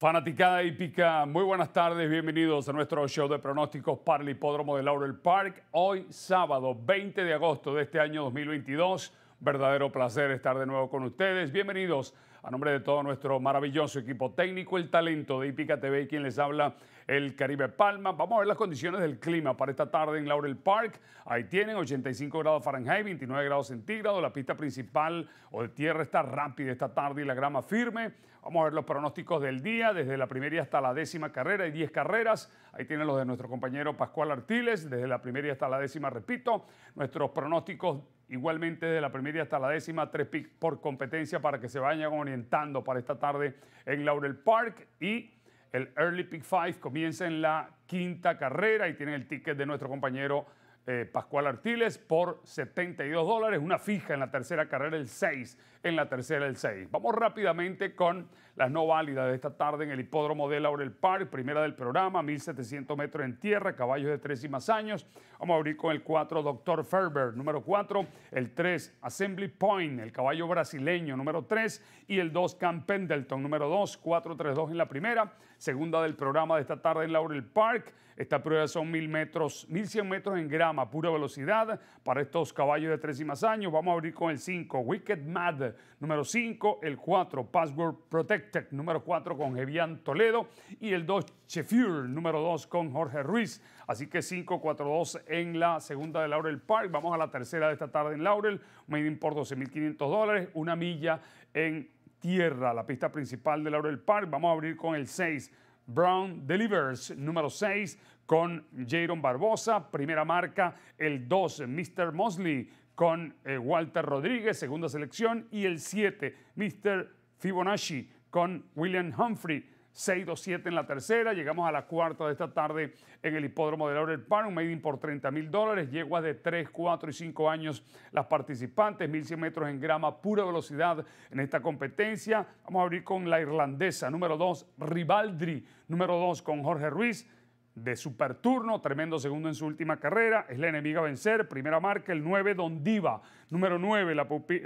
Fanaticada hípica, muy buenas tardes, bienvenidos a nuestro show de pronósticos para el hipódromo de Laurel Park. Hoy, sábado 20 de agosto de este año 2022 verdadero placer estar de nuevo con ustedes. Bienvenidos a nombre de todo nuestro maravilloso equipo técnico, el talento de Ipica TV quien les habla, el Caribe Palma. Vamos a ver las condiciones del clima para esta tarde en Laurel Park. Ahí tienen 85 grados Fahrenheit, 29 grados centígrados. La pista principal o de tierra está rápida esta tarde y la grama firme. Vamos a ver los pronósticos del día, desde la primera hasta la décima carrera. Hay 10 carreras. Ahí tienen los de nuestro compañero Pascual Artiles, desde la primera hasta la décima, repito, nuestros pronósticos Igualmente, de la primera hasta la décima, tres picks por competencia para que se vayan orientando para esta tarde en Laurel Park. Y el Early Pick Five comienza en la quinta carrera y tienen el ticket de nuestro compañero eh, Pascual Artiles por 72 dólares, una fija en la tercera carrera el 6, en la tercera el 6. Vamos rápidamente con las no válidas de esta tarde en el hipódromo de Laurel Park, primera del programa, 1700 metros en tierra, caballos de tres y más años. Vamos a abrir con el 4, Dr. Ferber, número 4, el 3, Assembly Point, el caballo brasileño, número 3, y el 2, Camp Pendleton, número 2, 432 en la primera, segunda del programa de esta tarde en Laurel Park. Esta prueba son 1000 metros, 1100 metros en grama pura velocidad para estos caballos de tres y más años. Vamos a abrir con el 5, Wicked Mad, número 5, el 4, Password Protected, número 4 con Hebian Toledo y el 2, Chefure, número 2 con Jorge Ruiz. Así que 5-4-2 en la segunda de Laurel Park. Vamos a la tercera de esta tarde en Laurel, made in por 12.500 dólares, una milla en tierra, la pista principal de Laurel Park. Vamos a abrir con el 6, Brown Delivers, número 6, con Jaron Barbosa, primera marca el 2, Mr. Mosley con eh, Walter Rodríguez, segunda selección, y el 7, Mr. Fibonacci con William Humphrey. 6-2-7 en la tercera. Llegamos a la cuarta de esta tarde en el hipódromo de Laurel Park. Un made por 30 mil dólares. Yeguas de 3, 4 y 5 años las participantes. 1100 metros en grama, pura velocidad en esta competencia. Vamos a abrir con la irlandesa. Número 2, Rivaldri. Número 2 con Jorge Ruiz de superturno, tremendo segundo en su última carrera, es la enemiga a vencer, primera marca, el 9 Don Diva, número 9,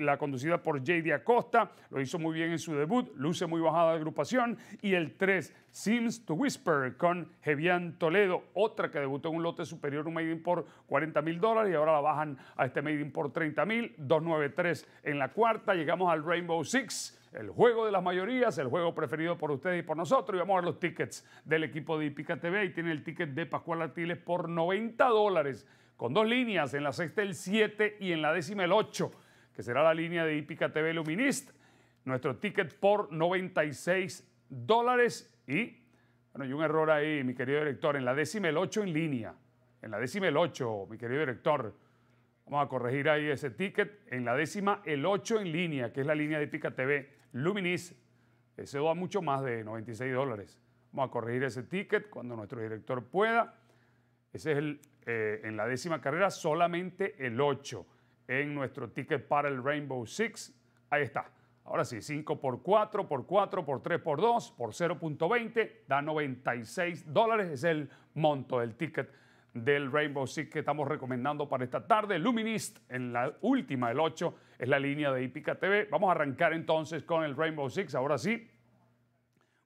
la, conducida por JD Acosta, lo hizo muy bien en su debut, luce muy bajada de agrupación, y el 3, Sims to Whisper, con Jevian Toledo, otra que debutó en un lote superior, un made in por 40 mil dólares, y ahora la bajan a este made in por 30 mil, 293 en la cuarta, llegamos al Rainbow Six, el juego de las mayorías, el juego preferido por ustedes y por nosotros. Y vamos a ver los tickets del equipo de Ipica TV. Y tiene el ticket de Pascual Artiles por 90 dólares, con dos líneas, en la sexta el 7 y en la décima el 8, que será la línea de Ipica TV Luminist. Nuestro ticket por 96 dólares y, bueno, hay un error ahí, mi querido director, en la décima el 8 en línea. En la décima el 8, mi querido director. Vamos a corregir ahí ese ticket. En la décima, el 8 en línea, que es la línea de Pica TV. Luminis. Ese va mucho más de 96 dólares. Vamos a corregir ese ticket cuando nuestro director pueda. Ese es el, eh, en la décima carrera, solamente el 8 en nuestro ticket para el Rainbow Six. Ahí está. Ahora sí, 5 por 4, por 4, por 3, por 2, por 0.20, da 96 dólares. Es el monto del ticket del Rainbow Six que estamos recomendando para esta tarde. Luminist, en la última, el 8, es la línea de Ipica TV. Vamos a arrancar entonces con el Rainbow Six, ahora sí.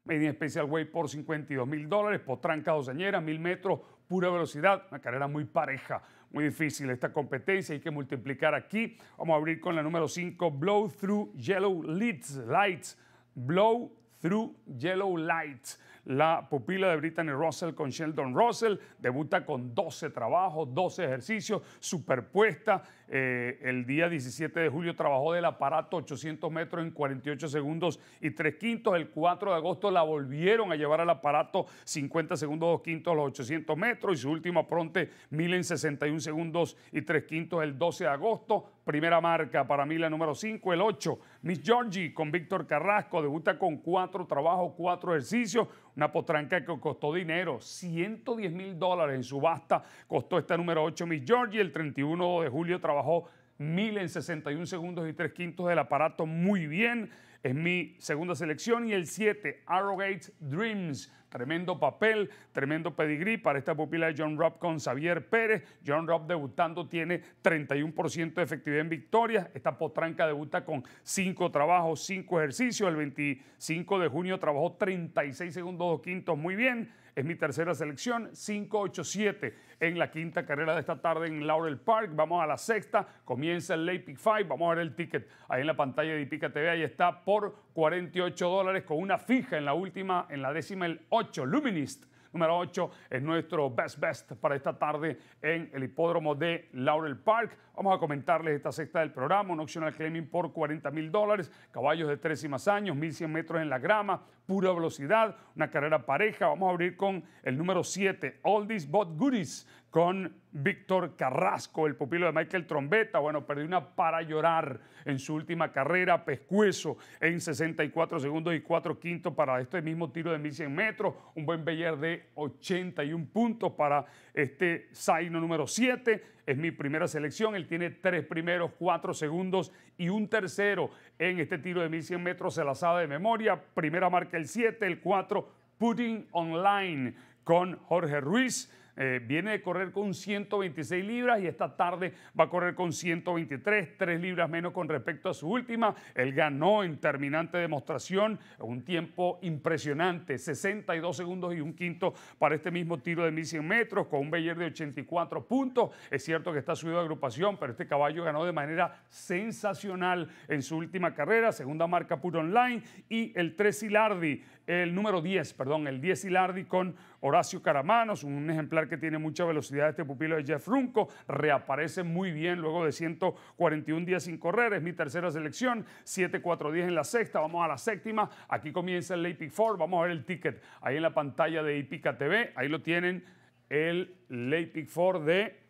Media Special Way por 52 mil dólares, potranca doceñera, mil metros, pura velocidad, una carrera muy pareja, muy difícil esta competencia, hay que multiplicar aquí. Vamos a abrir con la número 5, Blow Through Yellow Lights, Lights, Blow Through Yellow Lights la pupila de Brittany Russell con Sheldon Russell. Debuta con 12 trabajos, 12 ejercicios, superpuesta. Eh, el día 17 de julio trabajó del aparato 800 metros en 48 segundos y 3 quintos. El 4 de agosto la volvieron a llevar al aparato 50 segundos, 2 quintos, los 800 metros. Y su último pronte, 1000 en 61 segundos y 3 quintos el 12 de agosto. Primera marca para mí la número 5, el 8. Miss Georgie con Víctor Carrasco debuta con 4 trabajos, 4 ejercicios, una potranca que costó dinero, 110 mil dólares en subasta, costó esta número 8 Miss Georgie, el 31 de julio trabajó mil en 61 segundos y tres quintos del aparato muy bien es mi segunda selección. Y el 7, Arrogate Dreams. Tremendo papel, tremendo pedigrí para esta pupila de John Robb con Xavier Pérez. John Robb debutando tiene 31% de efectividad en victorias. Esta potranca debuta con 5 trabajos, 5 ejercicios. El 25 de junio trabajó 36 segundos, 2 quintos. Muy bien. Es mi tercera selección, 587 en la quinta carrera de esta tarde en Laurel Park. Vamos a la sexta, comienza el Late Pick 5. Vamos a ver el ticket ahí en la pantalla de Ipica TV. Ahí está. Por 48 dólares con una fija en la última, en la décima, el 8, Luminist. Número 8 es nuestro best best para esta tarde en el hipódromo de Laurel Park. Vamos a comentarles esta sexta del programa, un optional claiming por 40 mil dólares, caballos de 13 y más años, 1100 metros en la grama, pura velocidad, una carrera pareja. Vamos a abrir con el número 7, Oldies Bot Goodies, con Víctor Carrasco, el pupilo de Michael Trombeta. Bueno, perdió una para llorar en su última carrera, pescuezo en 64 segundos y 4 quintos para este mismo tiro de 1100 metros. Un buen Beller de 81 puntos para este Zaino número 7. Es mi primera selección. Él tiene tres primeros, cuatro segundos y un tercero en este tiro de 1100 metros. Se la sabe de memoria. Primera marca el 7, el 4, Pudding Online con Jorge Ruiz. Eh, viene de correr con 126 libras y esta tarde va a correr con 123, 3 libras menos con respecto a su última. Él ganó en terminante demostración un tiempo impresionante, 62 segundos y un quinto para este mismo tiro de 1100 metros con un beller de 84 puntos. Es cierto que está subido de agrupación, pero este caballo ganó de manera sensacional en su última carrera, segunda marca puro online y el 3 Hilardi, el número 10, perdón, el 10 Hilardi con Horacio Caramanos, un ejemplar que tiene mucha velocidad este pupilo de Jeff Runco, reaparece muy bien luego de 141 días sin correr, es mi tercera selección, 7 4 días en la sexta, vamos a la séptima, aquí comienza el Late 4, vamos a ver el ticket ahí en la pantalla de Ipica TV, ahí lo tienen el Late 4 de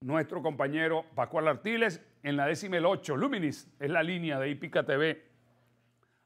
nuestro compañero Pascual Artiles en la décima el 8, Luminis, es la línea de Ipica TV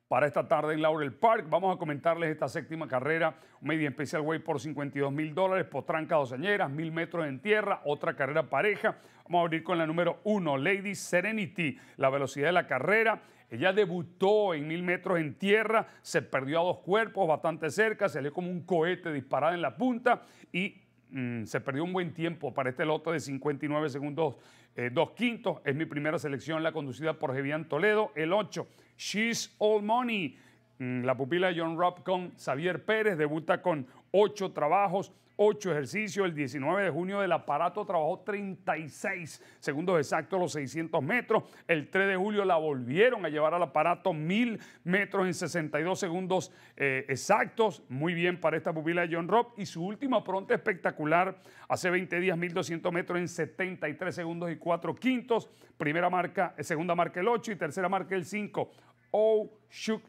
para esta tarde en Laurel Park. Vamos a comentarles esta séptima carrera, media especial way por 52 mil dólares, potranca doceñeras, mil metros en tierra, otra carrera pareja. Vamos a abrir con la número uno, Lady Serenity, la velocidad de la carrera. Ella debutó en mil metros en tierra, se perdió a dos cuerpos bastante cerca, salió como un cohete disparado en la punta y Mm, se perdió un buen tiempo para este lote de 59 segundos, eh, dos quintos. Es mi primera selección, la conducida por Jevian Toledo. El 8, She's All Money Mm, la pupila de John con Xavier Pérez, debuta con ocho trabajos, ocho ejercicios. El 19 de junio del aparato trabajó 36 segundos exactos los 600 metros. El 3 de julio la volvieron a llevar al aparato 1000 metros en 62 segundos eh, exactos. Muy bien para esta pupila de John Rob Y su última pronta espectacular hace 20 días, 1200 metros en 73 segundos y 4 quintos. Primera marca, eh, segunda marca el 8 y tercera marca el 5. Oh, shook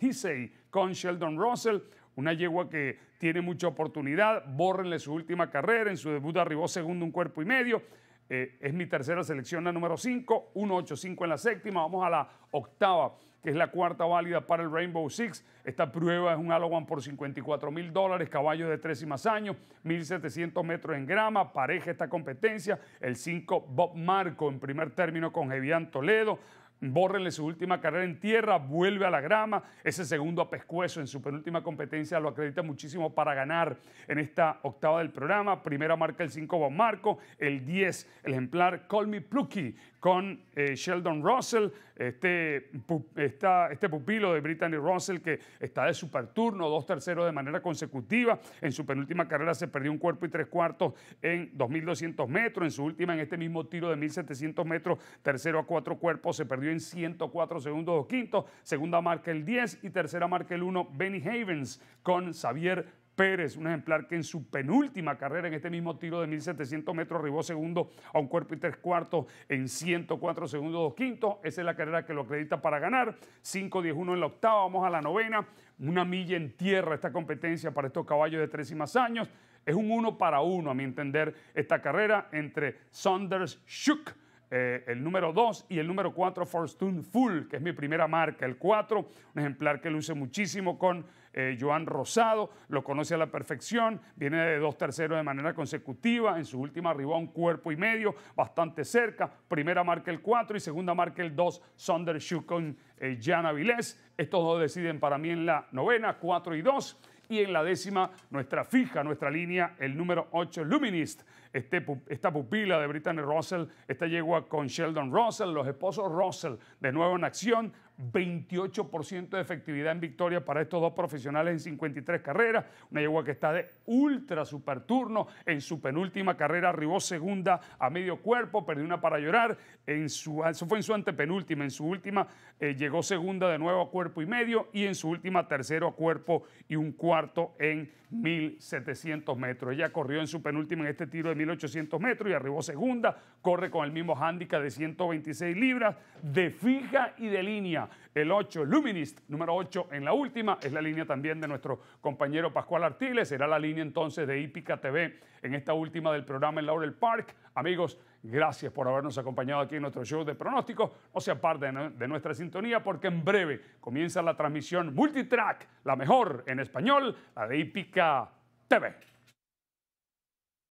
Hisei con Sheldon Russell. Una yegua que tiene mucha oportunidad. Borrenle su última carrera. En su debut arribó segundo un cuerpo y medio. Eh, es mi tercera selección, la número 5. 1.85 en la séptima. Vamos a la octava, que es la cuarta válida para el Rainbow Six. Esta prueba es un Alowan por 54 mil dólares. caballo de tres y más años. 1.700 metros en grama. Pareja esta competencia. El 5 Bob Marco en primer término con Evian Toledo borrenle su última carrera en tierra, vuelve a la grama, ese segundo a pescuezo en su penúltima competencia lo acredita muchísimo para ganar en esta octava del programa, primera marca el 5 Bon Marco, el 10 el ejemplar Colmy Plucky con eh, Sheldon Russell, este, este pupilo de Brittany Russell que está de super turno, dos terceros de manera consecutiva, en su penúltima carrera se perdió un cuerpo y tres cuartos en 2.200 metros, en su última en este mismo tiro de 1.700 metros, tercero a cuatro cuerpos se perdió en 104 segundos dos quinto. Segunda marca el 10 y tercera marca el 1, Benny Havens con Xavier Pérez, un ejemplar que en su penúltima carrera en este mismo tiro de 1700 metros arribó segundo a un cuerpo y tres cuartos en 104 segundos dos quintos. Esa es la carrera que lo acredita para ganar. 5-10-1 en la octava, vamos a la novena. Una milla en tierra esta competencia para estos caballos de tres y más años. Es un uno para uno, a mi entender, esta carrera entre Saunders Shook eh, el número 2 y el número 4 Forstun Full, que es mi primera marca. El 4, un ejemplar que luce muchísimo con eh, Joan Rosado, lo conoce a la perfección, viene de dos terceros de manera consecutiva, en su última arribó un cuerpo y medio, bastante cerca. Primera marca el 4 y segunda marca el 2, Sonder Shoe con eh, Jan Avilés. Estos dos deciden para mí en la novena, 4 y 2. Y en la décima, nuestra fija, nuestra línea, el número 8, Luminist. Este esta pupila de Brittany Russell, esta yegua con Sheldon Russell, los esposos Russell, de nuevo en acción, 28% de efectividad en victoria para estos dos profesionales en 53 carreras. Una yegua que está de ultra super turno. En su penúltima carrera arribó segunda a medio cuerpo, perdió una para llorar. En su, eso fue en su antepenúltima. En su última eh, llegó segunda de nuevo a cuerpo y medio y en su última tercero a cuerpo y un cuarto en 1700 metros. Ella corrió en su penúltima en este tiro de 1800 metros y arribó segunda. Corre con el mismo hándica de 126 libras de fija y de línea el 8 Luminist, número 8 en la última, es la línea también de nuestro compañero Pascual Artiles, será la línea entonces de Hípica TV en esta última del programa en Laurel Park. Amigos, gracias por habernos acompañado aquí en nuestro show de pronósticos. No se aparten de nuestra sintonía porque en breve comienza la transmisión multitrack, la mejor en español, la de Hípica TV.